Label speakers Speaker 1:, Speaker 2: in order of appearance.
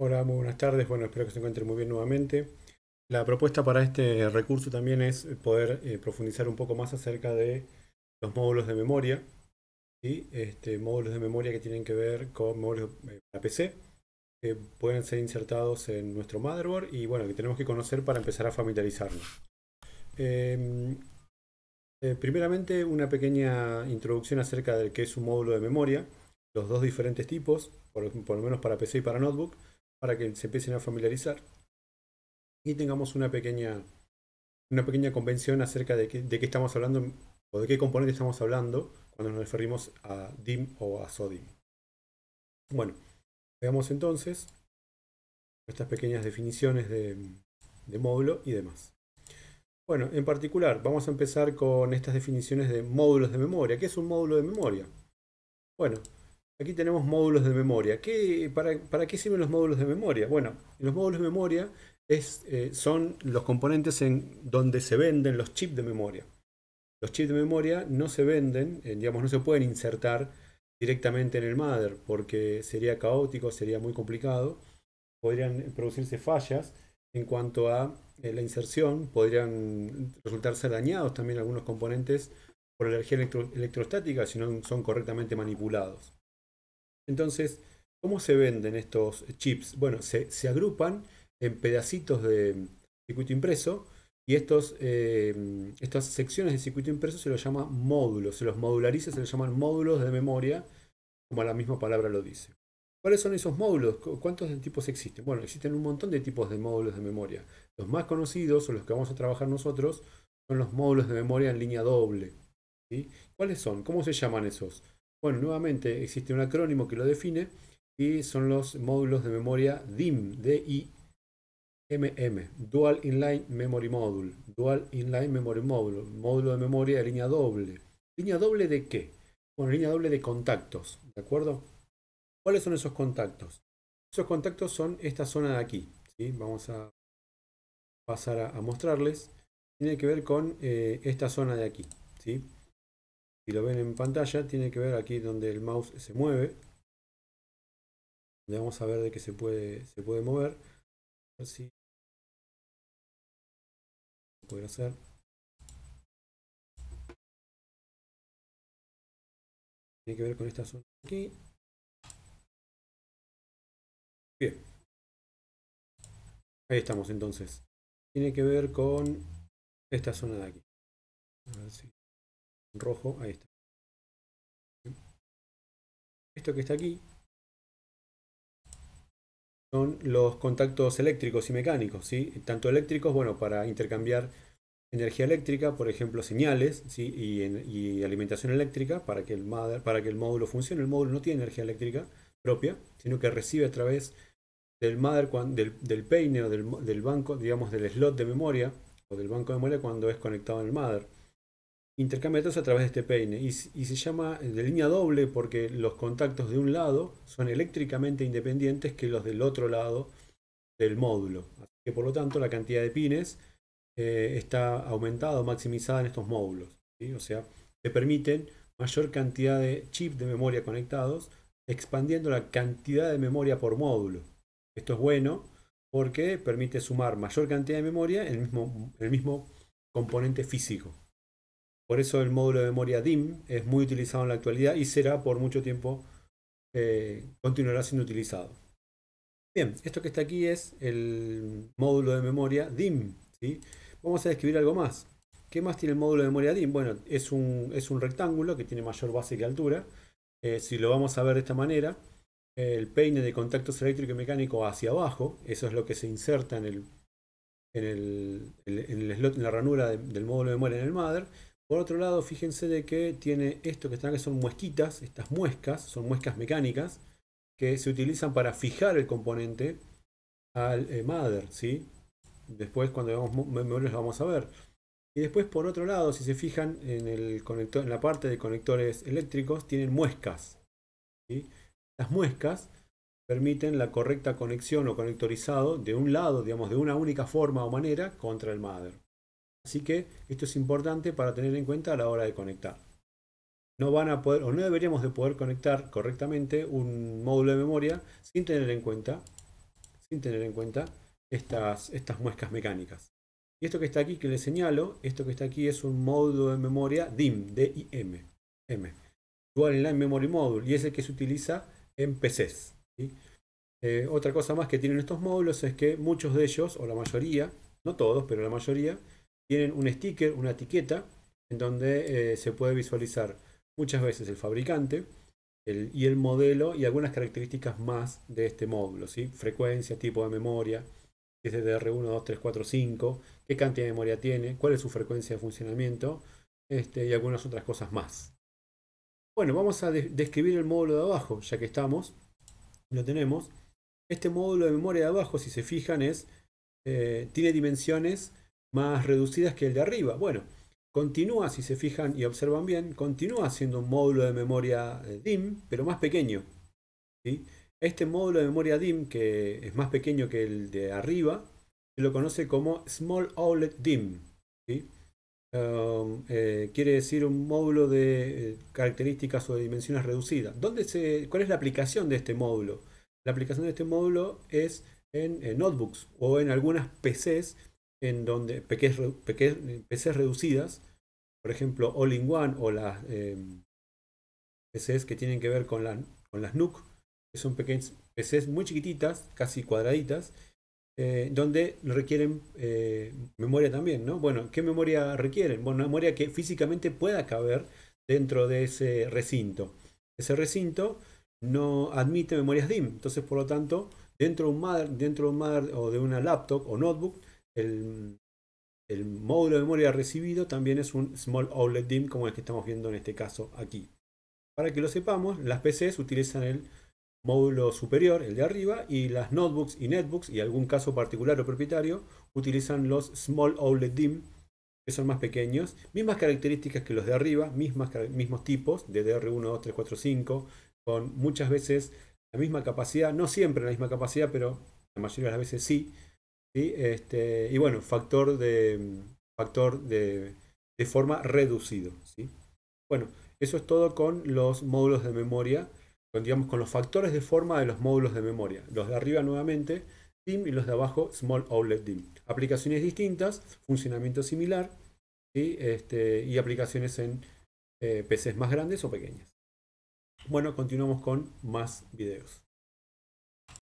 Speaker 1: Hola, muy buenas tardes. Bueno, espero que se encuentren muy bien nuevamente. La propuesta para este recurso también es poder eh, profundizar un poco más acerca de los módulos de memoria. y Este, módulos de memoria que tienen que ver con módulos eh, para PC, que pueden ser insertados en nuestro motherboard y bueno, que tenemos que conocer para empezar a familiarizarnos. Em, eh, primeramente, una pequeña introducción acerca de qué es un módulo de memoria, los dos diferentes tipos, por lo menos para PC y para notebook para que se empiecen a familiarizar y tengamos una pequeña, una pequeña convención acerca de, qué estamos hablando o de qué componente estamos hablando cuando nos referimos a DIM o a SODIM. Bueno, veamos entonces estas pequeñas definiciones de, de módulo y demás. Bueno, en particular vamos a empezar con estas definiciones de módulos de memoria. ¿Qué es un módulo de memoria? Bueno, Aquí tenemos módulos de memoria. para, qué sirven los módulos de memoria? Bueno, los módulos de memoria eh, son los componentes en donde se venden los chips de memoria. Los chips de memoria no se venden, eh, digamos, no se pueden insertar directamente en el mother porque sería caótico, sería muy complicado. Podrían producirse fallas en cuanto a eh, la inserción, podrían resultar ser dañados también algunos componentes por la energía electrostática si no son correctamente manipulados. Entonces, ¿cómo se venden estos chips? Bueno, se, agrupan en pedacitos de mm, circuito impreso y estos, eh, estas secciones de circuito impreso se los llama módulos, se los modulariza, se los llaman módulos de memoria, como la misma palabra lo dice. ¿Cuáles son esos módulos? ¿Cuántos tipos existen? Bueno, existen un montón de tipos de módulos de memoria. Los más conocidos o los que vamos a trabajar nosotros son los módulos de memoria en línea doble. ¿Cuáles son? ¿Cómo se llaman esos? Bueno, nuevamente existe un acrónimo que lo define y son los módulos de memoria DIM, m MM, Dual Inline Memory Module, Dual Inline Memory Module, módulo de memoria de línea doble. ¿Línea doble de qué? Bueno, línea doble de contactos, ¿de acuerdo? ¿Cuáles son esos contactos? Esos contactos son esta zona de aquí, ¿sí? Vamos a pasar a, mostrarles. Tiene que ver con eh, esta zona de aquí, ¿sí? si lo ven en pantalla, tiene que ver aquí donde el mouse se mueve. vamos a ver de qué se puede, se puede mover. A ver si poder hacer. Tiene que ver con esta zona aquí. Bien. Ahí estamos entonces. Tiene que ver con esta zona de aquí. A ver si rojo, ahí está. Esto que está aquí son los contactos eléctricos y mecánicos, ¿sí? Tanto eléctricos, bueno, para intercambiar energía eléctrica, por ejemplo, señales ¿sí? y, alimentación eléctrica para que, el para que el módulo funcione. El módulo no tiene energía eléctrica propia, sino que recibe a través del del, peine o del, del banco, digamos, del slot de memoria o del banco de memoria cuando es conectado en el mother intercambia a través de este peine y, se llama eh, de línea doble porque los contactos de un lado son eléctricamente independientes que los del otro lado del módulo. Así que por lo tanto la cantidad de pines eh, está aumentada o maximizada en estos módulos. O sea, te permiten mayor cantidad de chips de memoria conectados expandiendo la cantidad de memoria por módulo. Esto es bueno porque permite sumar mayor cantidad de memoria en el mismo componente físico. Por eso el módulo de memoria DIM es muy utilizado en la actualidad y será por mucho tiempo, eh, continuará siendo utilizado. Bien, esto que está aquí es el módulo de memoria DIM. Vamos a describir algo más. ¿Qué más tiene el módulo de memoria DIM? Bueno, es un, es un rectángulo que tiene mayor base que altura. Eh, si lo vamos a ver de esta manera, el peine de contactos eléctrico y mecánico hacia abajo, eso es lo que se inserta en el, slot, en la ranura del módulo de memoria en el mother. Por otro lado, fíjense de que tiene esto que están que son muesquitas, estas muescas, son muescas mecánicas, que se utilizan para fijar el componente al MADER. Eh, mother, ¿sí? Después cuando veamos memorias vamos a ver. Y después por otro lado, si se fijan en, el en la parte de conectores eléctricos, tienen muescas. ¿sí? Las muescas permiten la correcta conexión o conectorizado de un lado, digamos, de una única forma o manera contra el mother. Así que esto es importante para tener en cuenta a la hora de conectar. No van a poder, o no deberíamos de poder conectar correctamente un módulo de memoria sin tener en cuenta, sin tener en cuenta estas, estas muescas mecánicas. Y esto que está aquí, que le señalo, esto que está aquí es un módulo de memoria DIM, D-I-M, M, Dual Inline Memory Module, y es el que se utiliza en PCs. Eh, otra cosa más que tienen estos módulos es que muchos de ellos, o la mayoría, no todos, pero la mayoría, tienen un sticker, una etiqueta, en donde eh, se puede visualizar muchas veces el fabricante y el modelo y algunas características más de este módulo. ¿sí? Frecuencia, tipo de memoria, si es DDR1, 2, 3, 4, 5, qué cantidad de memoria tiene, cuál es su frecuencia de funcionamiento este, y algunas otras cosas más. Bueno, vamos a describir el módulo de abajo, ya que estamos, lo tenemos. Este módulo de memoria de abajo, si se fijan, es eh, tiene dimensiones más reducidas que el de arriba. Bueno, continúa, si se fijan y observan bien, continúa siendo un módulo de memoria eh, DIM, pero más pequeño. Este módulo de memoria DIM, que es más pequeño que el de arriba, se lo conoce como Small OLED DIM. Um, eh, quiere decir un módulo de eh, características o de dimensiones reducidas. ¿Dónde se, ¿Cuál es la aplicación de este módulo? La aplicación de este módulo es en notebooks o en algunas PCs en donde peces PCs reducidas, por ejemplo, All-in-One o las em, PCs que tienen que ver con, la, con las NUC, que son PCs muy chiquititas, casi cuadraditas, eh, donde requieren eh, memoria también, ¿no? Bueno, ¿qué memoria requieren? Bueno, una memoria que físicamente pueda caber dentro de ese recinto. Ese recinto no admite memorias DIM, entonces por lo tanto, dentro un mother, dentro un mother, o de una laptop o notebook, el, módulo de memoria recibido también es un Small Outlet DIM como el que estamos viendo en este caso aquí. Para que lo sepamos, las PCs utilizan el módulo superior, el de arriba, y las notebooks y netbooks, y algún caso particular o propietario, utilizan los Small Outlet DIM que son más pequeños, mismas características que los de arriba, mismas, mismos tipos, de DR1, 2, 3, 4, 5, con muchas veces la misma capacidad, no siempre la misma capacidad, pero la mayoría de las veces sí, este, y bueno, factor de, factor de, forma reducido. ¿sí? Bueno, eso es todo con los módulos de memoria, con, digamos, con los factores de forma de los módulos de memoria. Los de arriba nuevamente, DIM, y los de abajo, Small Outlet DIM. Aplicaciones distintas, funcionamiento similar, este, y aplicaciones en eh, PCs más grandes o pequeñas. Bueno, continuamos con más videos.